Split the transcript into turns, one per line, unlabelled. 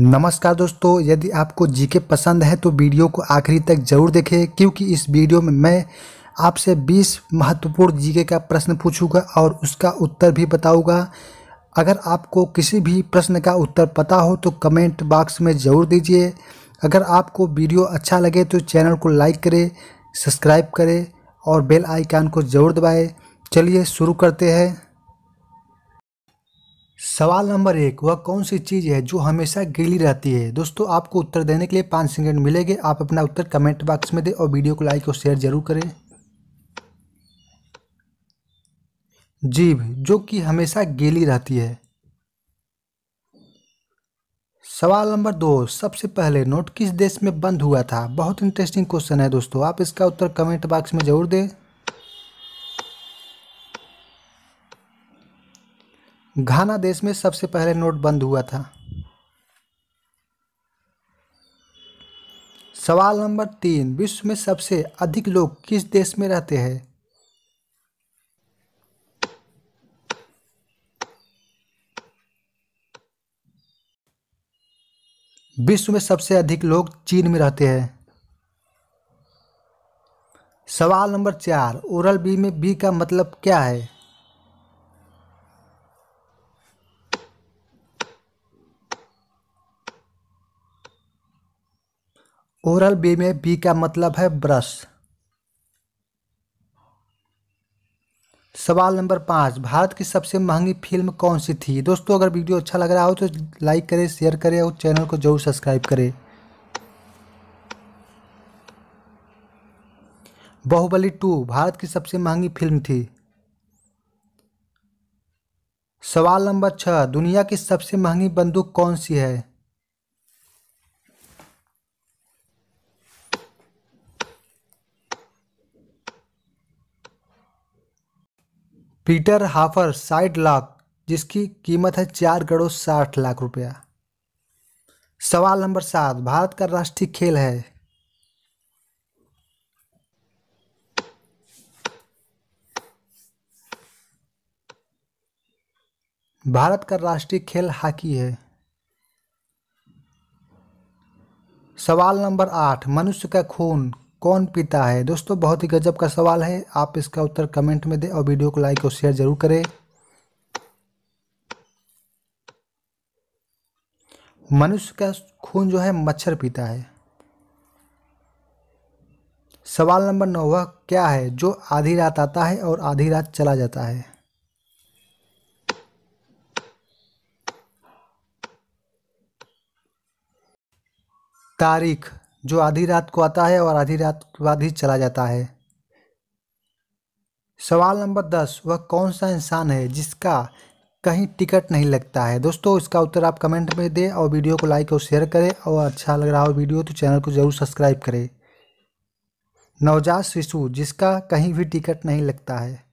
नमस्कार दोस्तों यदि आपको जीके पसंद है तो वीडियो को आखिरी तक जरूर देखें क्योंकि इस वीडियो में मैं आपसे 20 महत्वपूर्ण जीके का प्रश्न पूछूंगा और उसका उत्तर भी बताऊंगा अगर आपको किसी भी प्रश्न का उत्तर पता हो तो कमेंट बॉक्स में ज़रूर दीजिए अगर आपको वीडियो अच्छा लगे तो चैनल को लाइक करें सब्सक्राइब करें और बेल आइकान को ज़रूर दबाएँ चलिए शुरू करते हैं सवाल नंबर एक वह कौन सी चीज़ है जो हमेशा गीली रहती है दोस्तों आपको उत्तर देने के लिए पाँच सेकंड मिलेंगे आप अपना उत्तर कमेंट बॉक्स में दें और वीडियो को लाइक और शेयर जरूर करें जीभ जो कि हमेशा गीली रहती है सवाल नंबर दो सबसे पहले नोट किस देश में बंद हुआ था बहुत इंटरेस्टिंग क्वेश्चन है दोस्तों आप इसका उत्तर कमेंट बॉक्स में जरूर दें घाना देश में सबसे पहले नोट बंद हुआ था सवाल नंबर तीन विश्व में सबसे अधिक लोग किस देश में रहते हैं विश्व में सबसे अधिक लोग चीन में रहते हैं सवाल नंबर चार ओरल बी में बी का मतलब क्या है ओरल बी में बी का मतलब है ब्रश सवाल नंबर पाँच भारत की सबसे महंगी फिल्म कौन सी थी दोस्तों अगर वीडियो अच्छा लग रहा हो तो लाइक करें शेयर करें और चैनल को जरूर सब्सक्राइब करें बाहुबली टू भारत की सबसे महंगी फिल्म थी सवाल नंबर छः दुनिया की सबसे महंगी बंदूक कौन सी है पीटर हाफर साइड लॉक जिसकी कीमत है चार करोड़ साठ लाख रुपया सवाल नंबर सात भारत का राष्ट्रीय खेल है भारत का राष्ट्रीय खेल हॉकी है सवाल नंबर आठ मनुष्य का खून कौन पिता है दोस्तों बहुत ही गजब का सवाल है आप इसका उत्तर कमेंट में दें और वीडियो को लाइक और शेयर जरूर करें मनुष्य का खून जो है मच्छर पीता है सवाल नंबर नौ वह क्या है जो आधी रात आता है और आधी रात चला जाता है तारीख जो आधी रात को आता है और आधी रात के बाद ही चला जाता है सवाल नंबर दस वह कौन सा इंसान है जिसका कहीं टिकट नहीं लगता है दोस्तों इसका उत्तर आप कमेंट में दें और वीडियो को लाइक और शेयर करें और अच्छा लग रहा हो वीडियो तो चैनल को ज़रूर सब्सक्राइब करें नवजात शिशु जिसका कहीं भी टिकट नहीं लगता है